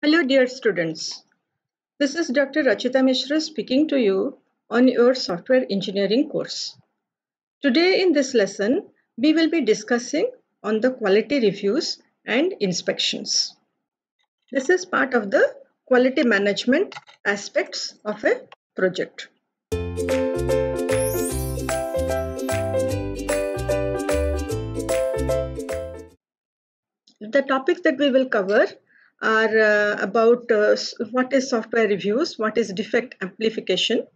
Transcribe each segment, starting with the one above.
Hello dear students. This is Dr. Rachita Mishra speaking to you on your software engineering course. Today in this lesson, we will be discussing on the quality reviews and inspections. This is part of the quality management aspects of a project. The topics that we will cover are uh, about uh, what is software reviews, what is defect amplification.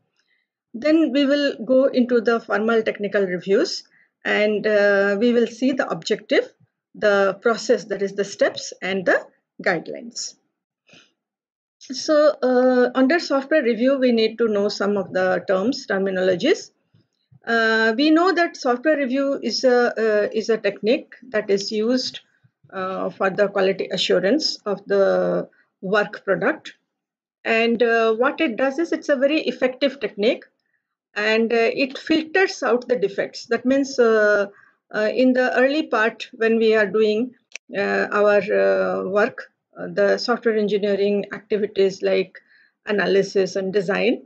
Then we will go into the formal technical reviews and uh, we will see the objective, the process, that is the steps and the guidelines. So uh, under software review, we need to know some of the terms, terminologies. Uh, we know that software review is a, uh, is a technique that is used uh, for the quality assurance of the work product. And uh, what it does is it's a very effective technique and uh, it filters out the defects. That means uh, uh, in the early part when we are doing uh, our work, the software engineering activities like analysis and design,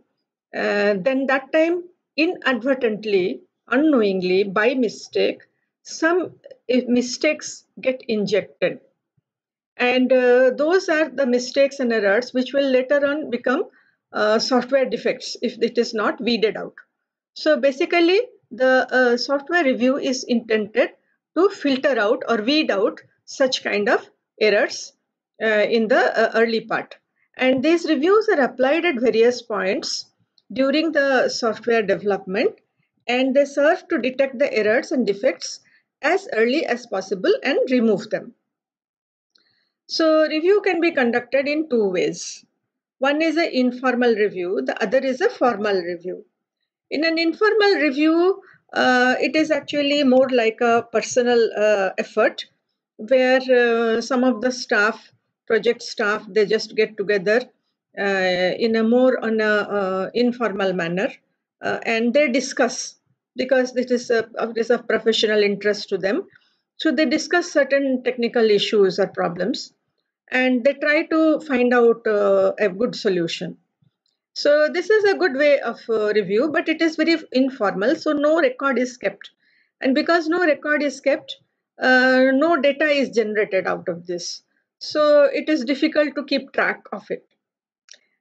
then that time inadvertently, unknowingly, by mistake, some if mistakes get injected and uh, those are the mistakes and errors which will later on become uh, software defects if it is not weeded out so basically the uh, software review is intended to filter out or weed out such kind of errors uh, in the uh, early part and these reviews are applied at various points during the software development and they serve to detect the errors and defects as early as possible and remove them. So review can be conducted in two ways. One is an informal review, the other is a formal review. In an informal review, uh, it is actually more like a personal uh, effort where uh, some of the staff, project staff, they just get together uh, in a more on a uh, informal manner uh, and they discuss because it is, a, it is of professional interest to them. So they discuss certain technical issues or problems and they try to find out uh, a good solution. So this is a good way of uh, review, but it is very informal. So no record is kept. And because no record is kept, uh, no data is generated out of this. So it is difficult to keep track of it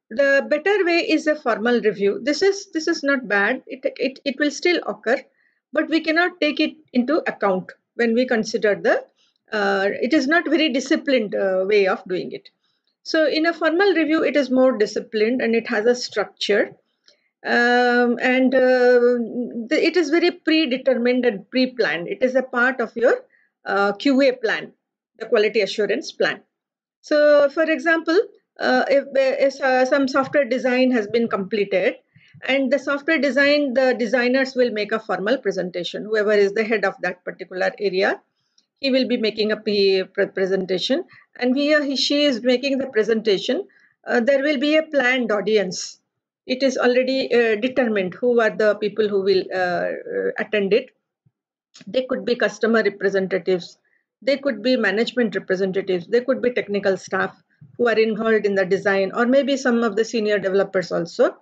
the better way is a formal review. This is this is not bad. It, it, it will still occur, but we cannot take it into account when we consider the, uh, it is not very disciplined uh, way of doing it. So in a formal review, it is more disciplined and it has a structure. Um, and uh, the, it is very predetermined and pre-planned. It is a part of your uh, QA plan, the quality assurance plan. So for example, uh, if, uh, if uh, some software design has been completed and the software design the designers will make a formal presentation whoever is the head of that particular area he will be making a presentation and here he, she is making the presentation uh, there will be a planned audience it is already uh, determined who are the people who will uh, attend it they could be customer representatives they could be management representatives they could be technical staff who are involved in the design or maybe some of the senior developers also.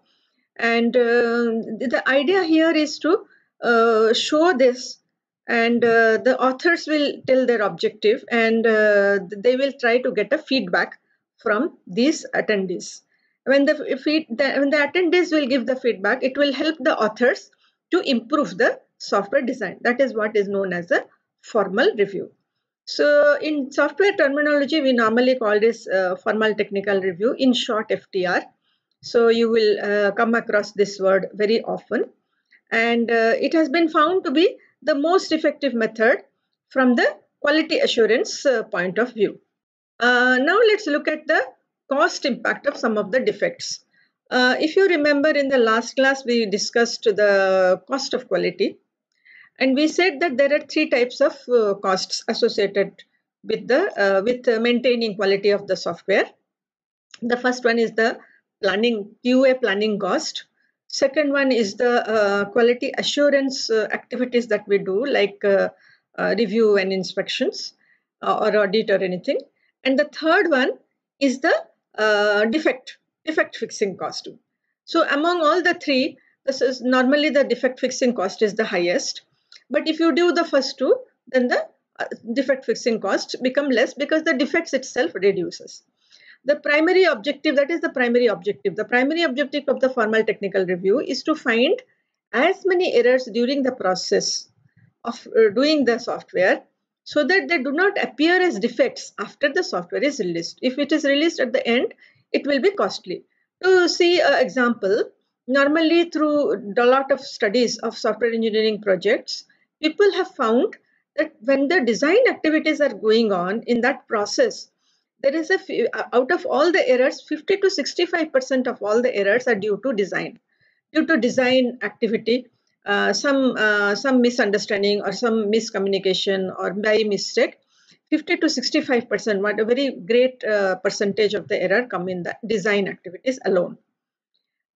And uh, the idea here is to uh, show this and uh, the authors will tell their objective and uh, they will try to get a feedback from these attendees when the, feed, the, when the attendees will give the feedback it will help the authors to improve the software design that is what is known as a formal review so in software terminology, we normally call this uh, formal technical review, in short FTR. So you will uh, come across this word very often. And uh, it has been found to be the most effective method from the quality assurance uh, point of view. Uh, now let's look at the cost impact of some of the defects. Uh, if you remember in the last class, we discussed the cost of quality. And we said that there are three types of uh, costs associated with the uh, with maintaining quality of the software. The first one is the planning QA planning cost. Second one is the uh, quality assurance uh, activities that we do, like uh, review and inspections or audit or anything. And the third one is the defect defect fixing cost. So among all the three, this is normally the defect fixing cost is the highest. But if you do the first two, then the uh, defect fixing costs become less because the defects itself reduces. The primary objective, that is the primary objective. The primary objective of the formal technical review is to find as many errors during the process of uh, doing the software so that they do not appear as defects after the software is released. If it is released at the end, it will be costly. To see an example, normally through a lot of studies of software engineering projects, people have found that when the design activities are going on in that process, there is a few, out of all the errors, 50 to 65% of all the errors are due to design, due to design activity, uh, some uh, some misunderstanding or some miscommunication or by mistake. 50 to 65 percent, what a very great uh, percentage of the error come in the design activities alone.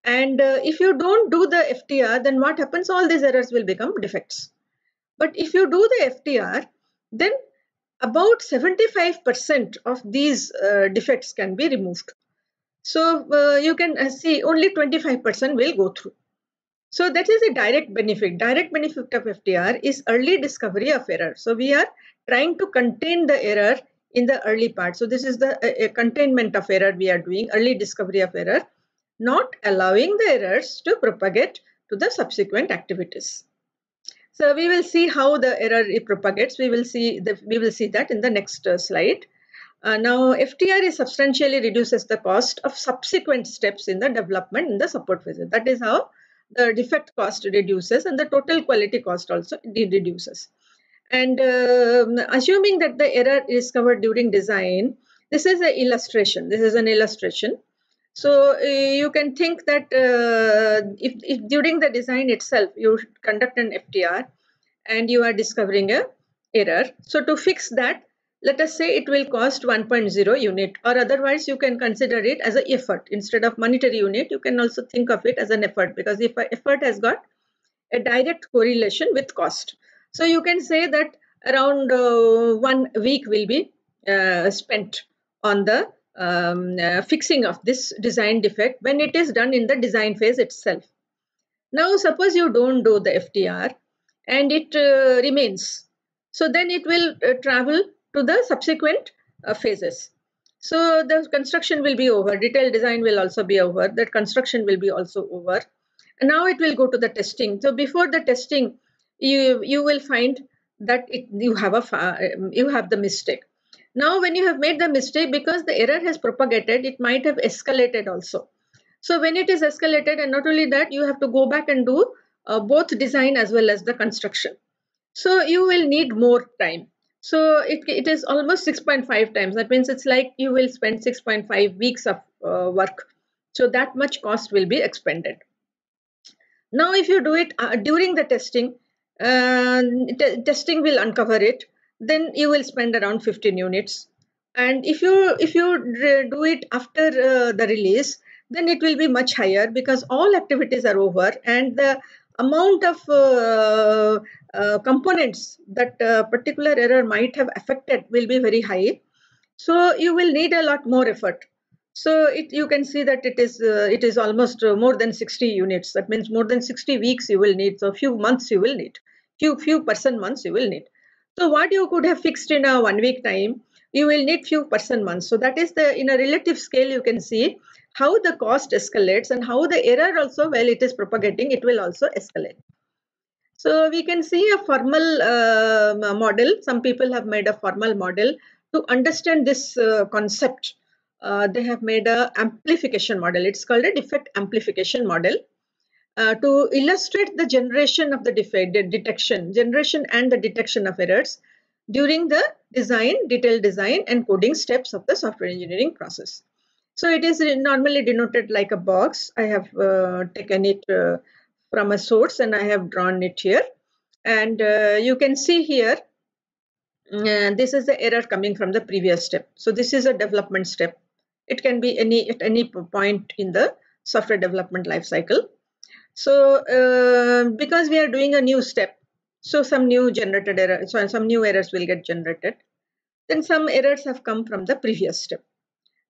And uh, if you don't do the FTR, then what happens? All these errors will become defects. But if you do the FTR, then about 75% of these uh, defects can be removed. So uh, you can uh, see only 25% will go through. So that is a direct benefit. Direct benefit of FTR is early discovery of error. So we are trying to contain the error in the early part. So this is the uh, uh containment of error we are doing, early discovery of error, not allowing the errors to propagate to the subsequent activities. So we will see how the error propagates. We will see the, we will see that in the next uh, slide. Uh, now is substantially reduces the cost of subsequent steps in the development in the support phase. That is how the defect cost reduces and the total quality cost also reduces. And uh, assuming that the error is covered during design, this is an illustration. This is an illustration. So uh, you can think that uh, if, if, during the design itself you conduct an FTR and you are discovering a error. So to fix that, let us say it will cost 1.0 unit or otherwise you can consider it as an effort. Instead of monetary unit, you can also think of it as an effort because if effort has got a direct correlation with cost. So you can say that around uh, one week will be uh, spent on the um, uh, fixing of this design defect when it is done in the design phase itself. Now, suppose you don't do the FTR and it uh, remains. So then it will uh, travel to the subsequent uh, phases. So the construction will be over, detailed design will also be over, that construction will be also over. And now it will go to the testing. So before the testing, you, you will find that it, you have a um, you have the mistake now, when you have made the mistake, because the error has propagated, it might have escalated also. So when it is escalated and not only that, you have to go back and do uh, both design as well as the construction. So you will need more time. So it, it is almost 6.5 times. That means it's like you will spend 6.5 weeks of uh, work. So that much cost will be expended. Now if you do it uh, during the testing, uh, testing will uncover it then you will spend around 15 units and if you if you do it after uh, the release then it will be much higher because all activities are over and the amount of uh, uh, components that uh, particular error might have affected will be very high so you will need a lot more effort so it, you can see that it is uh, it is almost uh, more than 60 units that means more than 60 weeks you will need so few months you will need few few person months you will need so what you could have fixed in a one week time, you will need few person months. So that is the in a relative scale you can see how the cost escalates and how the error also while it is propagating it will also escalate. So we can see a formal uh, model. Some people have made a formal model to understand this uh, concept. Uh, they have made a amplification model. It's called a defect amplification model. Uh, to illustrate the generation of the detection, generation and the detection of errors during the design, detailed design and coding steps of the software engineering process. So it is normally denoted like a box. I have uh, taken it uh, from a source and I have drawn it here. And uh, you can see here, uh, this is the error coming from the previous step. So this is a development step. It can be any at any point in the software development life cycle so uh, because we are doing a new step, so some new generated error, so some new errors will get generated. Then some errors have come from the previous step.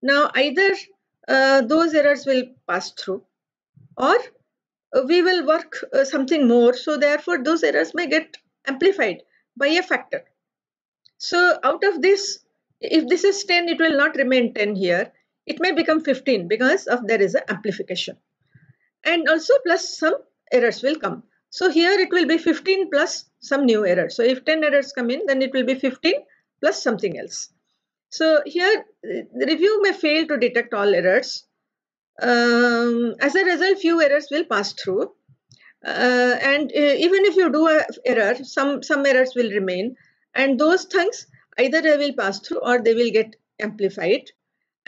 Now either uh, those errors will pass through or uh, we will work uh, something more. So therefore those errors may get amplified by a factor. So out of this, if this is 10, it will not remain 10 here. It may become 15 because of there is an amplification and also plus some errors will come. So here it will be 15 plus some new error. So if 10 errors come in, then it will be 15 plus something else. So here the review may fail to detect all errors. Um, as a result, few errors will pass through. Uh, and uh, even if you do an error, some, some errors will remain. And those things either they will pass through or they will get amplified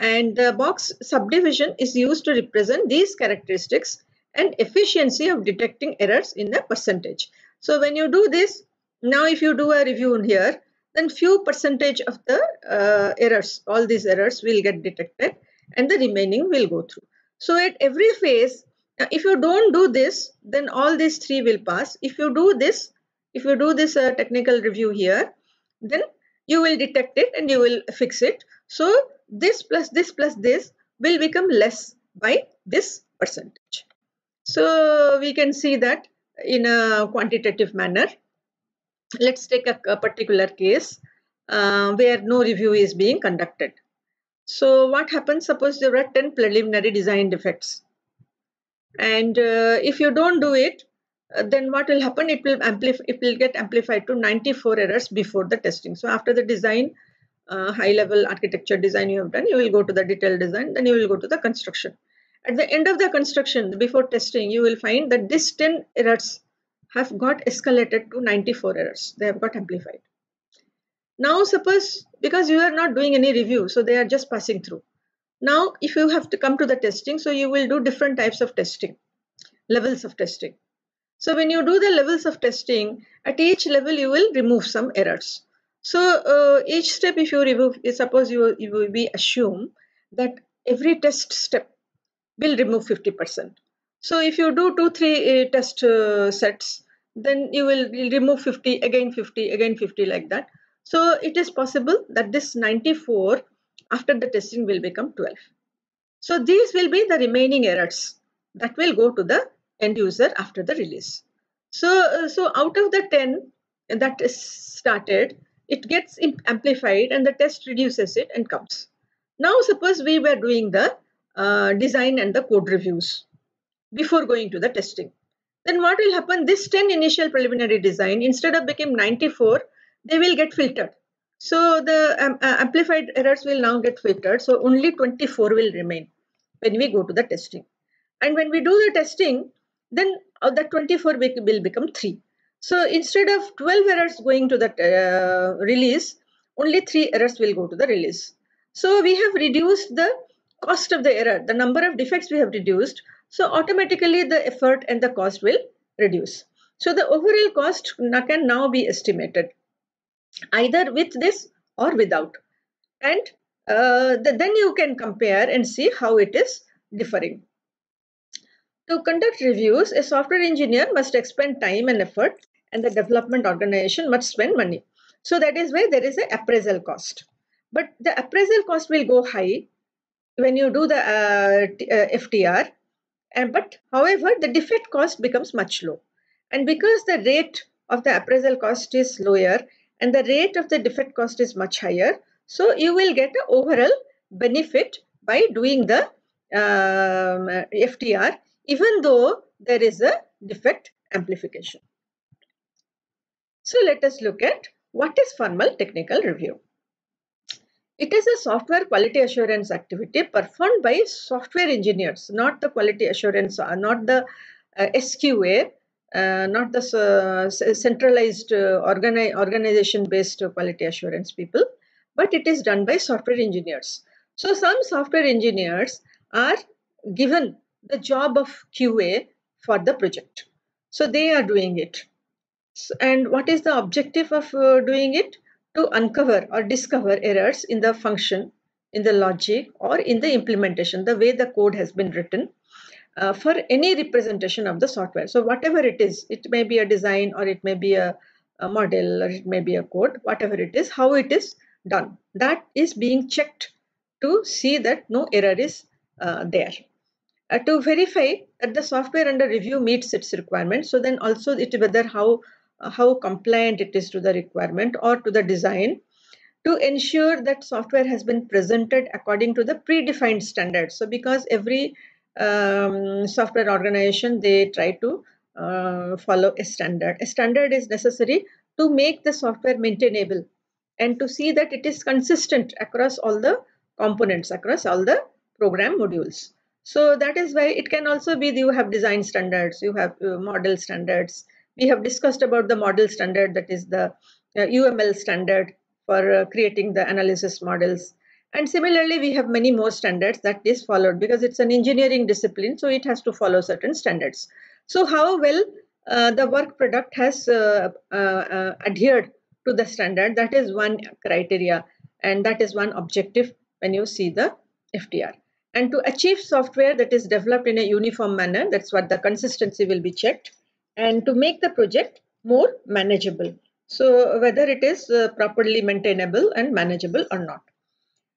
and the box subdivision is used to represent these characteristics and efficiency of detecting errors in the percentage. So when you do this, now if you do a review here, then few percentage of the uh, errors, all these errors will get detected and the remaining will go through. So at every phase, if you don't do this, then all these three will pass. If you do this, if you do this uh, technical review here, then you will detect it and you will fix it. So this plus this plus this will become less by this percentage. So we can see that in a quantitative manner. Let's take a, a particular case uh, where no review is being conducted. So what happens? Suppose there are 10 preliminary design defects. And uh, if you don't do it, uh, then what will happen? It will, it will get amplified to 94 errors before the testing. So after the design, uh, high level architecture design you have done, you will go to the detailed design, then you will go to the construction. At the end of the construction, before testing, you will find that these 10 errors have got escalated to 94 errors. They have got amplified. Now, suppose because you are not doing any review, so they are just passing through. Now, if you have to come to the testing, so you will do different types of testing, levels of testing. So when you do the levels of testing, at each level you will remove some errors. So uh, each step, if you remove, suppose you, you we assume that every test step will remove 50%. So if you do two, three uh, test uh, sets, then you will remove 50, again 50, again 50 like that. So it is possible that this 94 after the testing will become 12. So these will be the remaining errors that will go to the end user after the release. So, so out of the 10 that is started, it gets amplified and the test reduces it and comes. Now suppose we were doing the uh, design and the code reviews before going to the testing. Then what will happen? This 10 initial preliminary design instead of became 94, they will get filtered. So the um, uh, amplified errors will now get filtered. So only 24 will remain when we go to the testing. And when we do the testing, then uh, the 24 will become 3. So instead of 12 errors going to the uh, release, only three errors will go to the release. So we have reduced the cost of the error, the number of defects we have reduced. So automatically the effort and the cost will reduce. So the overall cost can now be estimated either with this or without. And uh, the, then you can compare and see how it is differing. To conduct reviews, a software engineer must expend time and effort and the development organization must spend money. So that is why there is an appraisal cost. But the appraisal cost will go high when you do the uh, uh, FTR. And but however, the defect cost becomes much low. And because the rate of the appraisal cost is lower and the rate of the defect cost is much higher, so you will get an overall benefit by doing the um, FTR, even though there is a defect amplification. So let us look at what is formal technical review. It is a software quality assurance activity performed by software engineers, not the quality assurance, not the uh, SQA, uh, not the uh, uh, uh centralized uh, organi organization-based quality assurance people, but it is done by software engineers. So some software engineers are given the job of QA for the project. So they are doing it and what is the objective of uh, doing it? To uncover or discover errors in the function, in the logic, or in the implementation, the way the code has been written uh, for any representation of the software. So whatever it is, it may be a design or it may be a, a model or it may be a code, whatever it is, how it is done. That is being checked to see that no error is uh, there. Uh, to verify that the software under review meets its requirements, so then also it whether how uh, how compliant it is to the requirement or to the design to ensure that software has been presented according to the predefined standards. So because every um, software organization, they try to uh, follow a standard. A standard is necessary to make the software maintainable and to see that it is consistent across all the components, across all the program modules. So that is why it can also be you have design standards, you have uh, model standards, we have discussed about the model standard, that is the UML uh, standard for uh, creating the analysis models. And similarly, we have many more standards that is followed because it's an engineering discipline, so it has to follow certain standards. So how well uh, the work product has uh, uh, uh adhered to the standard, that is one criteria and that is one objective when you see the FTR. And to achieve software that is developed in a uniform manner, that's what the consistency will be checked and to make the project more manageable. So whether it is uh, properly maintainable and manageable or not.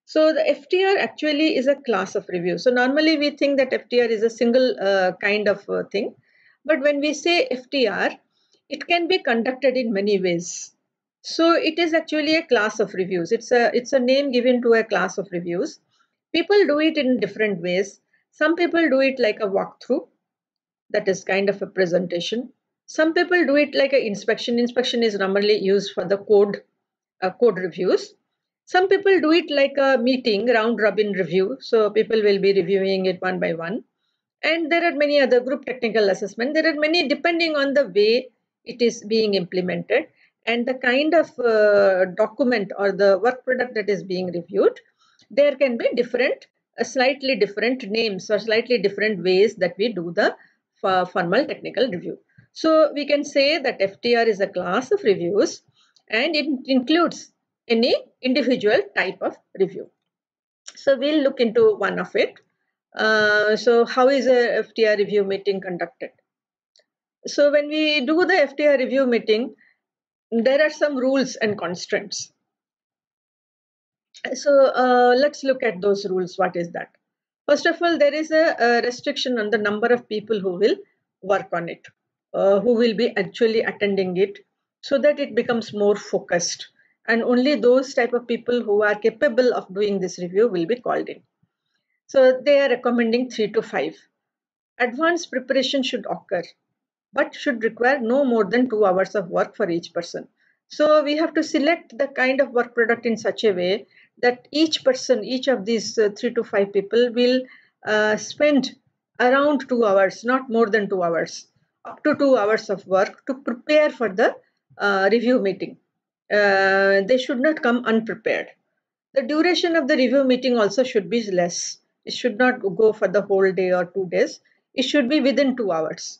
So the FTR actually is a class of review. So normally we think that FTR is a single uh, kind of uh, thing. But when we say FTR, it can be conducted in many ways. So it is actually a class of reviews. It's a, it's a name given to a class of reviews. People do it in different ways. Some people do it like a walkthrough that is kind of a presentation some people do it like an inspection inspection is normally used for the code uh, code reviews some people do it like a meeting round robin review so people will be reviewing it one by one and there are many other group technical assessment there are many depending on the way it is being implemented and the kind of uh, document or the work product that is being reviewed there can be different uh, slightly different names or slightly different ways that we do the formal technical review. So we can say that FTR is a class of reviews and it includes any individual type of review. So we'll look into one of it. Uh, so how is a FTR review meeting conducted? So when we do the FTR review meeting, there are some rules and constraints. So uh, let's look at those rules. What is that? First of all, there is a, a restriction on the number of people who will work on it, uh, who will be actually attending it, so that it becomes more focused. And only those type of people who are capable of doing this review will be called in. So they are recommending three to five. Advanced preparation should occur, but should require no more than two hours of work for each person. So we have to select the kind of work product in such a way that each person, each of these uh, three to five people will uh, spend around two hours, not more than two hours, up to two hours of work to prepare for the uh, review meeting. Uh, they should not come unprepared. The duration of the review meeting also should be less. It should not go for the whole day or two days. It should be within two hours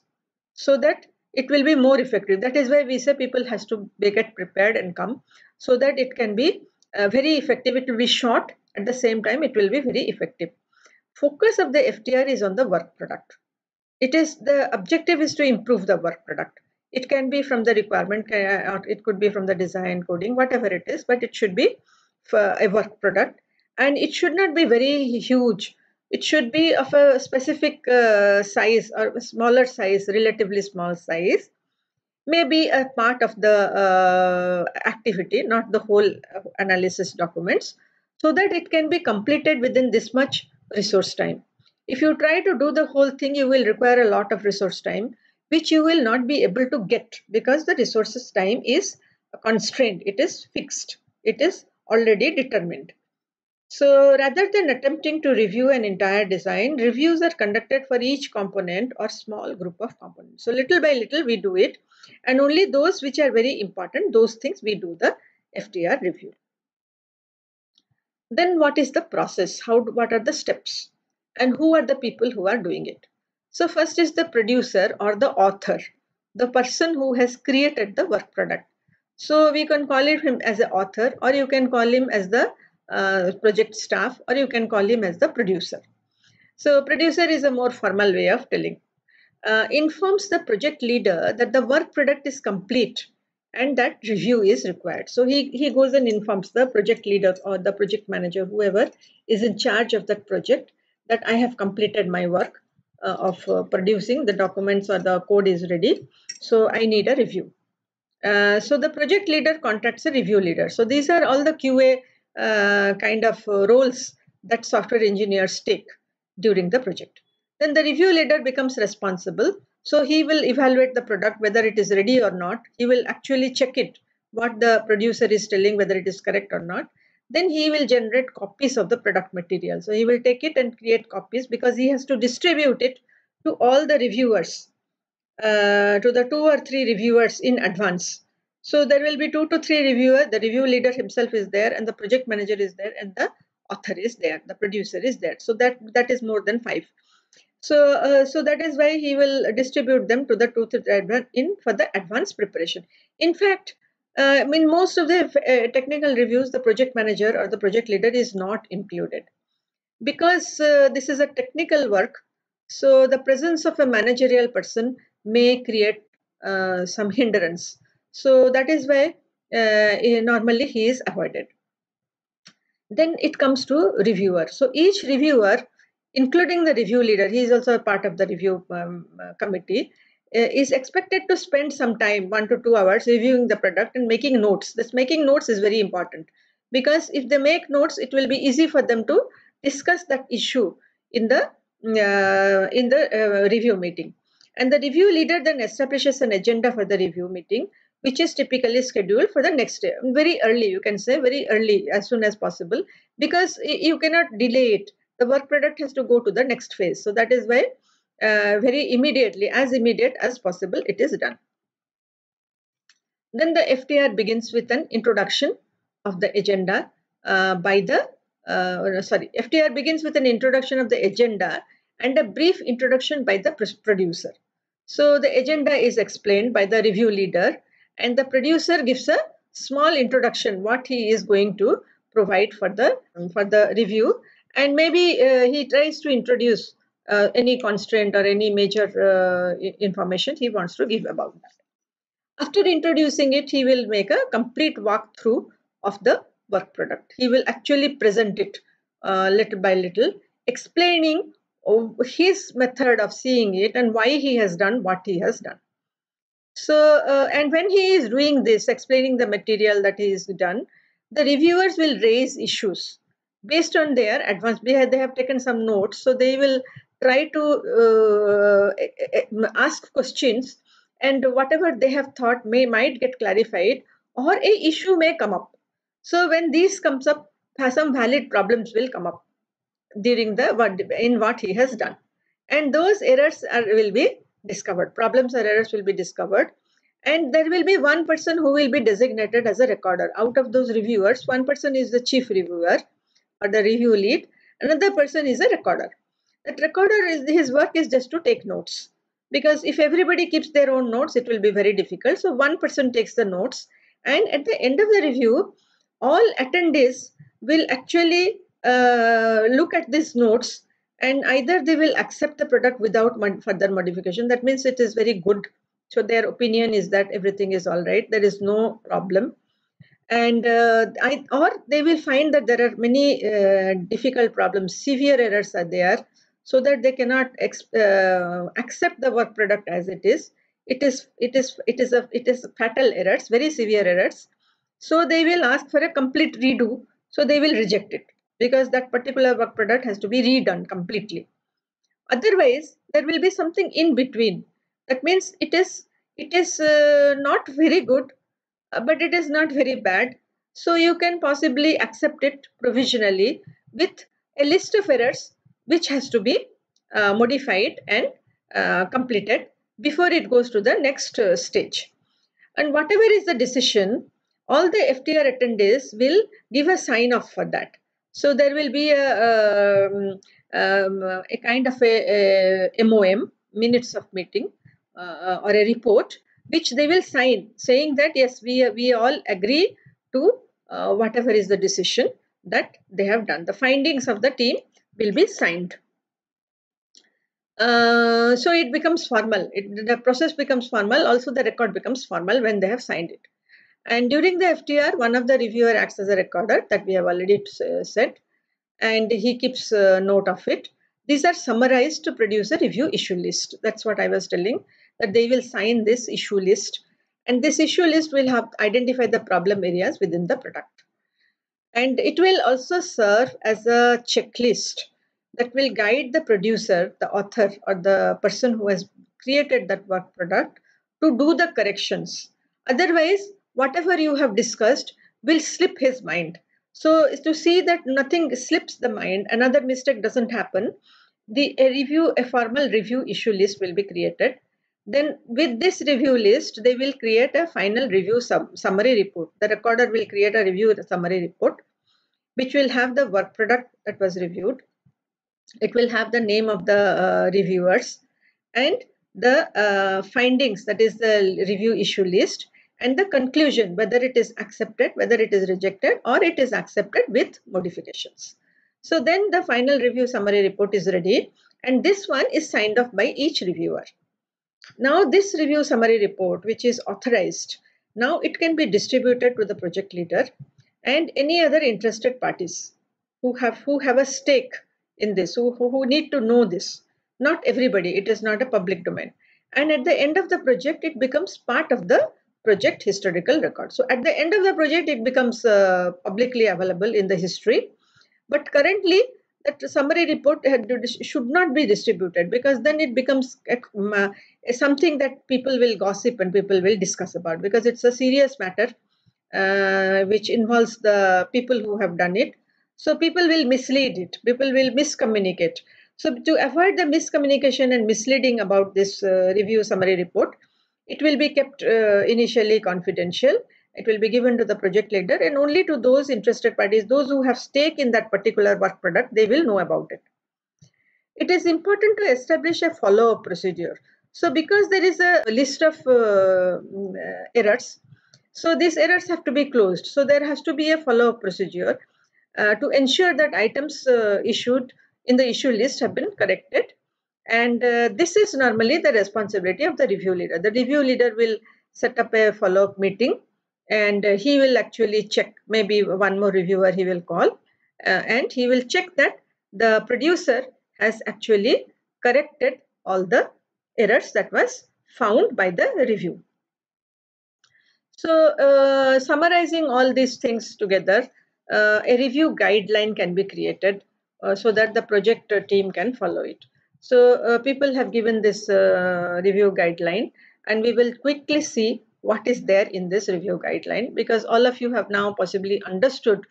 so that it will be more effective. That is why we say people has to get prepared and come so that it can be uh, very effective. It will be short. At the same time, it will be very effective. Focus of the FTR is on the work product. It is the objective is to improve the work product. It can be from the requirement, uh, or it could be from the design, coding, whatever it is, but it should be a work product. And it should not be very huge. It should be of a specific uh, size or smaller size, relatively small size may be a part of the uh, activity, not the whole uh, analysis documents, so that it can be completed within this much resource time. If you try to do the whole thing, you will require a lot of resource time, which you will not be able to get because the resources time is constrained. It is fixed. It is already determined. So rather than attempting to review an entire design, reviews are conducted for each component or small group of components. So little by little we do it and only those which are very important, those things we do the FDR review. Then what is the process? How, what are the steps? And who are the people who are doing it? So first is the producer or the author, the person who has created the work product. So we can call him as the author or you can call him as the uh, project staff or you can call him as the producer. So producer is a more formal way of telling. Uh, informs the project leader that the work product is complete and that review is required. So he, he goes and informs the project leader or the project manager, whoever is in charge of that project, that I have completed my work uh, of uh, producing the documents or the code is ready. So I need a review. Uh, so the project leader contacts a review leader. So these are all the QA uh, kind of uh, roles that software engineers take during the project. Then the review leader becomes responsible. So he will evaluate the product, whether it is ready or not. He will actually check it, what the producer is telling, whether it is correct or not. Then he will generate copies of the product material. So he will take it and create copies because he has to distribute it to all the reviewers, uh, to the two or three reviewers in advance so there will be two to three reviewer. The review leader himself is there and the project manager is there and the author is there. The producer is there. So that that is more than five. So uh, so that is why he will distribute them to the two to three uh, in for the advanced preparation. In fact, uh, I mean most of the uh, technical reviews, the project manager or the project leader is not included because uh, this is a technical work. So the presence of a managerial person may create uh, some hindrance so that is why uh, eh, normally he is avoided. Then it comes to reviewer. So each reviewer, including the review leader, he is also a part of the review um, uh, committee, uh, is expected to spend some time, one to two hours, reviewing the product and making notes. This making notes is very important because if they make notes, it will be easy for them to discuss that issue in the uh, in the uh, review meeting. And the review leader then establishes an agenda for the review meeting which is typically scheduled for the next day, very early, you can say, very early, as soon as possible, because you cannot delay it. The work product has to go to the next phase. So that is why uh, very immediately, as immediate as possible, it is done. Then the FTR begins with an introduction of the agenda uh, by the, uh, sorry, FTR begins with an introduction of the agenda and a brief introduction by the producer. So the agenda is explained by the review leader and the producer gives a small introduction what he is going to provide for the for the review and maybe uh, he tries to introduce uh, any constraint or any major uh, information he wants to give about that after introducing it he will make a complete walkthrough of the work product he will actually present it uh, little by little explaining his method of seeing it and why he has done what he has done so, uh, and when he is doing this, explaining the material that he has done, the reviewers will raise issues based on their advanced. They have, they have taken some notes, so they will try to uh, ask questions, and whatever they have thought may might get clarified, or a issue may come up. So, when these comes up, some valid problems will come up during the what in what he has done, and those errors are, will be discovered. Problems or errors will be discovered. And there will be one person who will be designated as a recorder. Out of those reviewers, one person is the chief reviewer or the review lead. Another person is a recorder. That recorder, is, his work is just to take notes. Because if everybody keeps their own notes, it will be very difficult. So one person takes the notes. And at the end of the review, all attendees will actually uh, look at these notes and either they will accept the product without mod further modification that means it is very good so their opinion is that everything is all right there is no problem and uh, I, or they will find that there are many uh, difficult problems severe errors are there so that they cannot uh, accept the work product as it is it is it is it is a it is fatal errors very severe errors so they will ask for a complete redo so they will reject it because that particular work product has to be redone completely. Otherwise, there will be something in between. That means it is it is uh, not very good, uh, but it is not very bad. So you can possibly accept it provisionally with a list of errors which has to be uh, modified and uh, completed before it goes to the next uh, stage. And whatever is the decision, all the FTR attendees will give a sign off for that. So there will be a, um, um, a kind of a, a, MOM, minutes of meeting, uh, uh, or a report, which they will sign, saying that yes, we we all agree to uh, whatever is the decision that they have done. The findings of the team will be signed. Uh, so it becomes formal. It, the process becomes formal. Also, the record becomes formal when they have signed it. And during the FTR, one of the reviewer acts as a recorder that we have already uh, said, and he keeps uh, note of it. These are summarized to produce a review issue list. That's what I was telling, that they will sign this issue list. And this issue list will have identify the problem areas within the product. And it will also serve as a checklist that will guide the producer, the author, or the person who has created that work product to do the corrections. Otherwise, whatever you have discussed will slip his mind. So to see that nothing slips the mind, another mistake doesn't happen. The a review, a formal review issue list will be created. Then with this review list, they will create a final review sum, summary report. The recorder will create a review summary report, which will have the work product that was reviewed. It will have the name of the uh, reviewers and the uh, findings, that is the review issue list and the conclusion whether it is accepted, whether it is rejected or it is accepted with modifications. So then the final review summary report is ready and this one is signed off by each reviewer. Now this review summary report which is authorized, now it can be distributed to the project leader and any other interested parties who have, who have a stake in this, who, who need to know this. Not everybody, it is not a public domain. And at the end of the project, it becomes part of the project historical record. So at the end of the project, it becomes uh, publicly available in the history. But currently, that summary report should not be distributed because then it becomes uh, something that people will gossip and people will discuss about because it's a serious matter uh, which involves the people who have done it. So people will mislead it. People will miscommunicate. So to avoid the miscommunication and misleading about this uh, review summary report, it will be kept uh, initially confidential. It will be given to the project leader and only to those interested parties, those who have stake in that particular work product, they will know about it. It is important to establish a follow-up procedure. So because there is a list of uh, uh errors, so these errors have to be closed. So there has to be a follow-up procedure uh, to ensure that items uh, issued in the issue list have been corrected and uh, this is normally the responsibility of the review leader. The review leader will set up a follow-up meeting and uh, he will actually check, maybe one more reviewer he will call uh, and he will check that the producer has actually corrected all the errors that was found by the review. So uh, summarizing all these things together, uh, a review guideline can be created uh, so that the project team can follow it. So uh, people have given this uh, review guideline and we will quickly see what is there in this review guideline because all of you have now possibly understood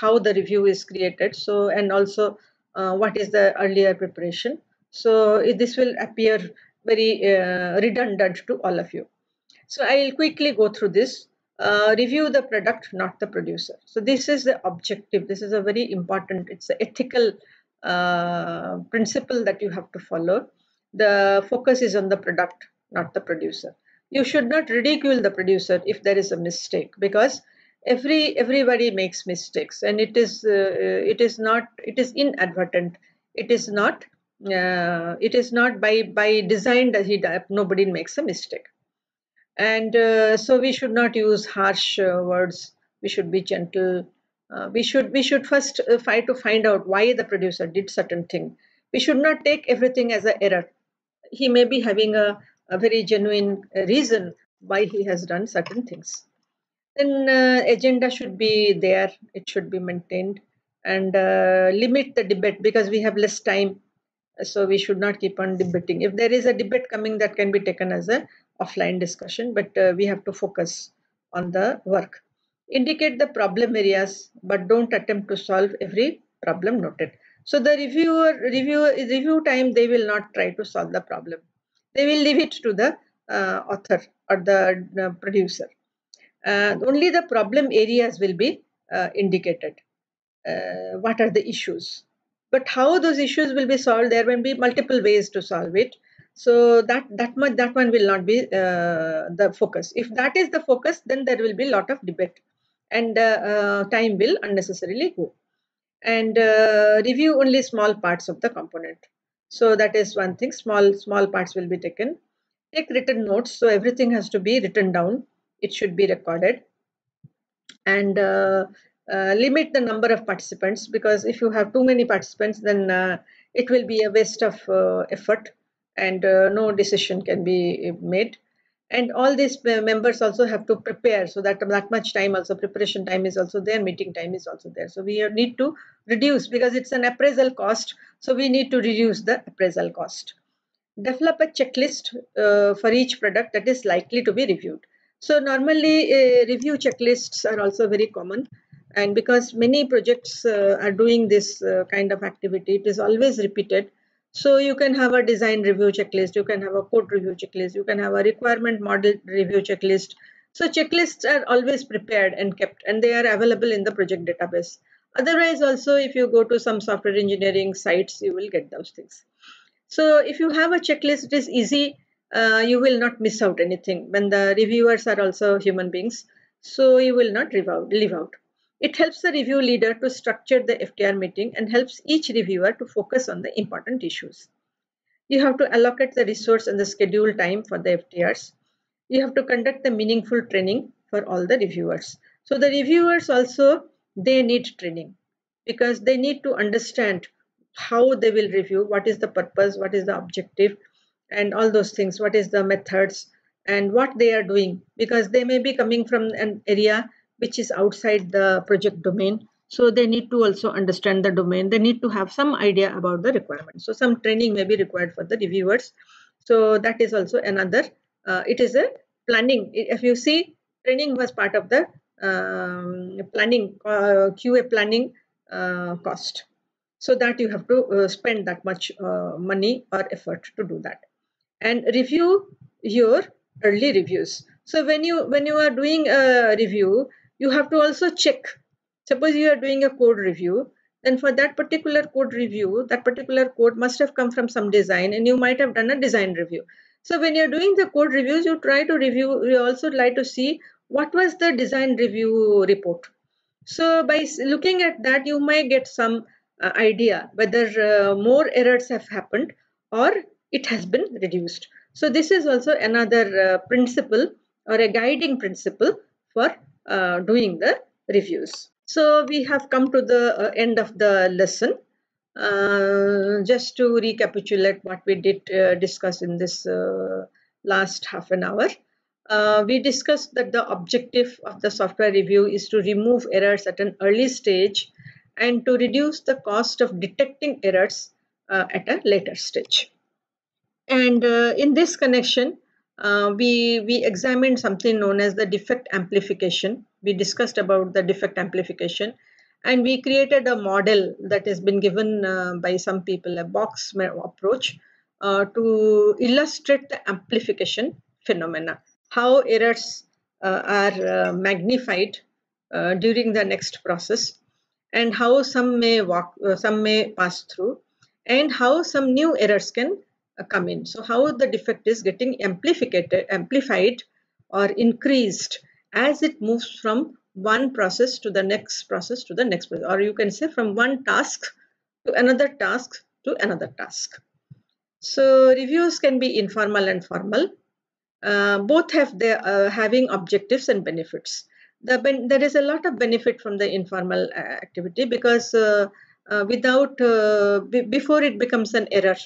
how the review is created so and also uh, what is the earlier preparation so this will appear very uh, redundant to all of you so i will quickly go through this uh, review the product not the producer so this is the objective this is a very important it's the ethical uh, principle that you have to follow. The focus is on the product, not the producer. You should not ridicule the producer if there is a mistake because every everybody makes mistakes and it is uh, uh it is not it is inadvertent it is not uh, it is not by by design that he nobody makes a mistake and uh, so we should not use harsh words we should be gentle uh, we should we should first uh, try to find out why the producer did certain thing we should not take everything as an error he may be having a, a very genuine uh, reason why he has done certain things then uh, agenda should be there it should be maintained and limit the debate because we have less time so we should not keep on debating if there is a debate coming that can be taken as a offline discussion but we have to focus on the work Indicate the problem areas, but don't attempt to solve every problem noted. So the reviewer, review, review time, they will not try to solve the problem. They will leave it to the uh, author or the uh, producer. Uh, only the problem areas will be uh, indicated. Uh, what are the issues? But how those issues will be solved, there will be multiple ways to solve it. So that that much that one will not be uh, the focus. If that is the focus, then there will be lot of debate and uh, uh, time will unnecessarily go and uh, review only small parts of the component. So that is one thing, small, small parts will be taken. Take written notes, so everything has to be written down. It should be recorded. And uh, uh, limit the number of participants because if you have too many participants, then uh, it will be a waste of effort and no decision can be made and all these uh, members also have to prepare so that that much time also preparation time is also there meeting time is also there so we need to reduce because it's an appraisal cost so we need to reduce the appraisal cost develop a checklist uh, for each product that is likely to be reviewed so normally uh, review checklists are also very common and because many projects uh, are doing this uh, kind of activity it is always repeated so you can have a design review checklist, you can have a code review checklist, you can have a requirement model review checklist. So checklists are always prepared and kept and they are available in the project database. Otherwise also if you go to some software engineering sites, you will get those things. So if you have a checklist, it is easy. Uh, you will not miss out anything when the reviewers are also human beings. So you will not leave out. Leave out. It helps the review leader to structure the FTR meeting and helps each reviewer to focus on the important issues. You have to allocate the resource and the schedule time for the FTRs. You have to conduct the meaningful training for all the reviewers. So the reviewers also, they need training because they need to understand how they will review, what is the purpose, what is the objective, and all those things, what is the methods, and what they are doing because they may be coming from an area which is outside the project domain. So they need to also understand the domain. They need to have some idea about the requirements. So some training may be required for the reviewers. So that is also another, uh, it is a planning. If you see, training was part of the um, planning, uh, QA planning uh, cost. So that you have to uh, spend that much uh, money or effort to do that. And review your early reviews. So when you when you are doing a review, you have to also check. Suppose you are doing a code review, then for that particular code review, that particular code must have come from some design and you might have done a design review. So when you're doing the code reviews, you try to review, you also like to see what was the design review report. So by looking at that, you might get some uh, idea whether uh, more errors have happened or it has been reduced. So this is also another uh, principle or a guiding principle for uh, doing the reviews. So we have come to the uh, end of the lesson. Uh, just to recapitulate what we did uh, discuss in this uh, last half an hour. Uh, we discussed that the objective of the software review is to remove errors at an early stage and to reduce the cost of detecting errors at a later stage. And in this connection, uh, we, we examined something known as the defect amplification. We discussed about the defect amplification and we created a model that has been given uh, by some people, a box approach uh, to illustrate the amplification phenomena, how errors uh, are uh, magnified uh, during the next process and how some may walk, some may pass through and how some new errors can uh, come in. So how the defect is getting amplified, amplified or increased as it moves from one process to the next process to the next process or you can say from one task to another task to another task. So reviews can be informal and formal. Uh, both have their uh, having objectives and benefits. The ben there is a lot of benefit from the informal uh, activity because uh, uh without before it becomes an error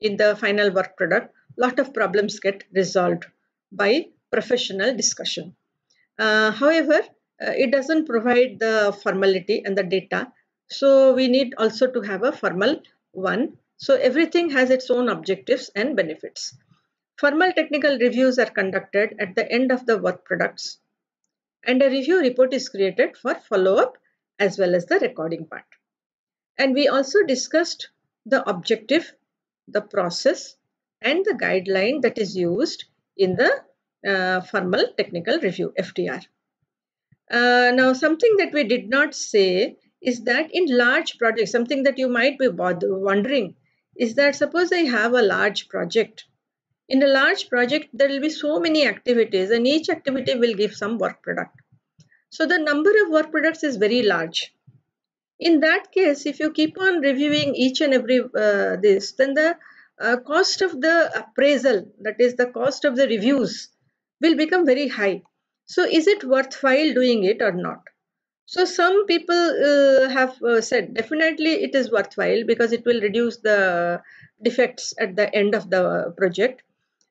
in the final work product, lot of problems get resolved by professional discussion. Uh, however, uh, it doesn't provide the formality and the data. So we need also to have a formal one. So everything has its own objectives and benefits. Formal technical reviews are conducted at the end of the work products and a review report is created for follow-up as well as the recording part. And we also discussed the objective the process and the guideline that is used in the uh, formal technical review FTR. Uh, now something that we did not say is that in large projects something that you might be wondering is that suppose I have a large project. In a large project there will be so many activities and each activity will give some work product. So the number of work products is very large in that case if you keep on reviewing each and every uh, this then the uh, cost of the appraisal that is the cost of the reviews will become very high so is it worthwhile doing it or not so some people uh, have uh, said definitely it is worthwhile because it will reduce the defects at the end of the project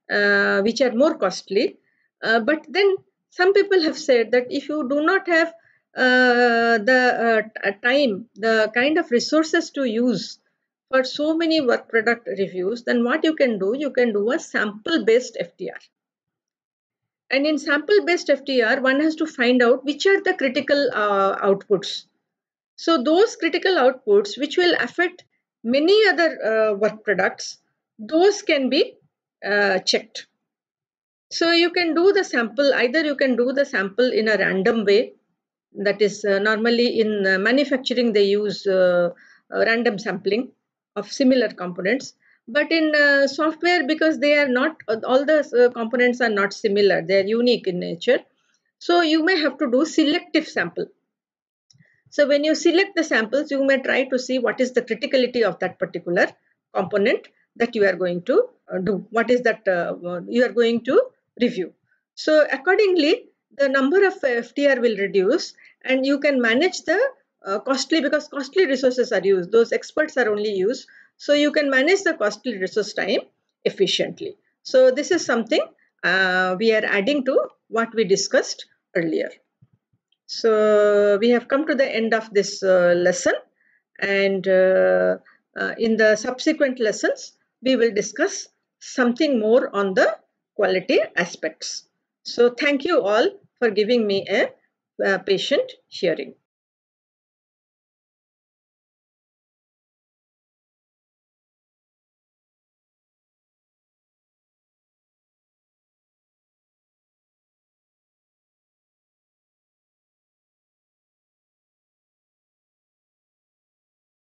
uh, which are more costly uh, but then some people have said that if you do not have uh, the uh, uh, time, the kind of resources to use for so many work product reviews, then what you can do, you can do a sample based FTR. And in sample based FTR, one has to find out which are the critical uh, outputs. So, those critical outputs which will affect many other uh, work products, those can be uh, checked. So, you can do the sample, either you can do the sample in a random way that is uh, normally in uh, manufacturing they use uh, random sampling of similar components but in uh, software because they are not all the uh, components are not similar they are unique in nature so you may have to do selective sample so when you select the samples you may try to see what is the criticality of that particular component that you are going to uh, do what is that you are going to review so accordingly the number of ftr will reduce and you can manage the uh, costly because costly resources are used those experts are only used so you can manage the costly resource time efficiently so this is something uh, we are adding to what we discussed earlier so we have come to the end of this uh, lesson and uh, uh, in the subsequent lessons we will discuss something more on the quality aspects so thank you all for giving me a uh, patient hearing.